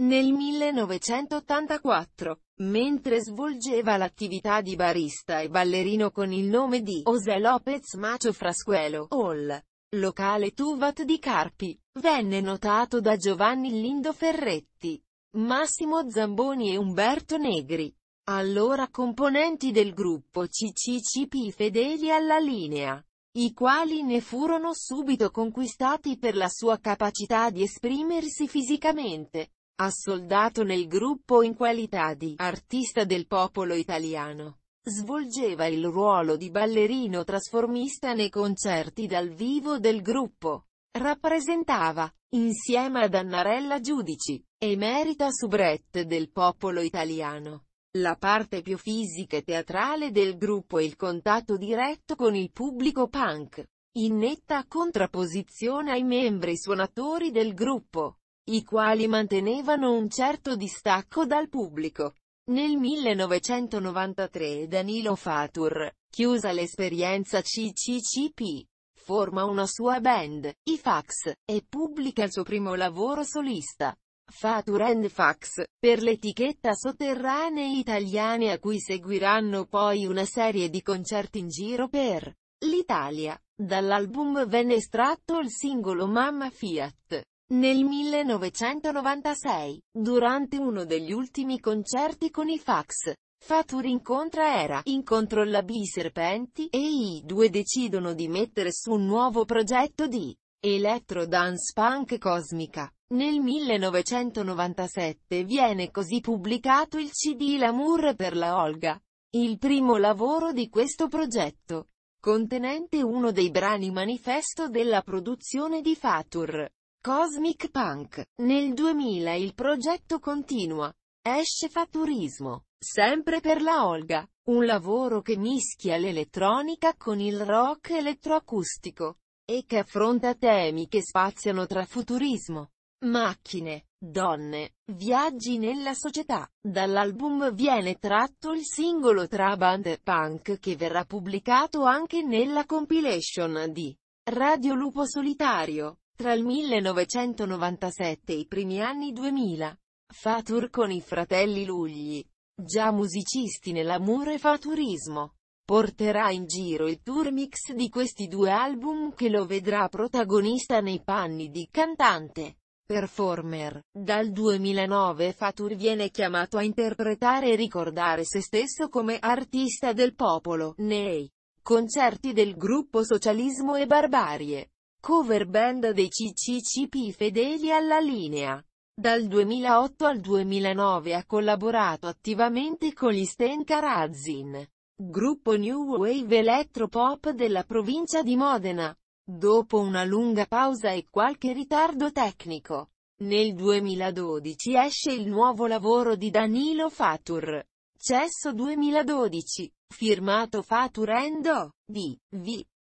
Nel 1984, mentre svolgeva l'attività di barista e ballerino con il nome di José López Macho Frasquelo Hall, locale Tuvat di Carpi, venne notato da Giovanni Lindo Ferretti, Massimo Zamboni e Umberto Negri, allora componenti del gruppo CCCP fedeli alla linea i quali ne furono subito conquistati per la sua capacità di esprimersi fisicamente, ha soldato nel gruppo in qualità di «artista del popolo italiano». Svolgeva il ruolo di ballerino trasformista nei concerti dal vivo del gruppo. Rappresentava, insieme ad Annarella Giudici, emerita soubrette del popolo italiano. La parte più fisica e teatrale del gruppo è il contatto diretto con il pubblico punk, in netta contrapposizione ai membri suonatori del gruppo i quali mantenevano un certo distacco dal pubblico. Nel 1993 Danilo Fatur, chiusa l'esperienza CCCP, forma una sua band, i Fax, e pubblica il suo primo lavoro solista. Fatur and Fax, per l'etichetta Sotterranei Italiane a cui seguiranno poi una serie di concerti in giro per l'Italia. Dall'album venne estratto il singolo Mamma Fiat. Nel 1996, durante uno degli ultimi concerti con i Fax, Fatur incontra Era, incontrollabili serpenti, e i due decidono di mettere su un nuovo progetto di Electro Dance Punk Cosmica. Nel 1997 viene così pubblicato il CD L'amour per la Olga, il primo lavoro di questo progetto, contenente uno dei brani manifesto della produzione di Fatur. Cosmic Punk. Nel 2000 il progetto continua. Esce Faturismo, sempre per la Olga, un lavoro che mischia l'elettronica con il rock elettroacustico e che affronta temi che spaziano tra futurismo, macchine, donne, viaggi nella società. Dall'album viene tratto il singolo tra band punk che verrà pubblicato anche nella compilation di Radio Lupo Solitario. Tra il 1997 e i primi anni 2000, Fatur con i fratelli Lugli, già musicisti nell'amore faturismo. Porterà in giro il tour mix di questi due album che lo vedrà protagonista nei panni di cantante performer. Dal 2009 Fatur viene chiamato a interpretare e ricordare se stesso come artista del popolo, nei concerti del gruppo Socialismo e Barbarie. Cover band dei CCCP fedeli alla linea. Dal 2008 al 2009 ha collaborato attivamente con gli Stenka Razin, gruppo new wave electropop della provincia di Modena. Dopo una lunga pausa e qualche ritardo tecnico, nel 2012 esce il nuovo lavoro di Danilo Fatur, Cesso 2012, firmato Fatur Endo, D. V.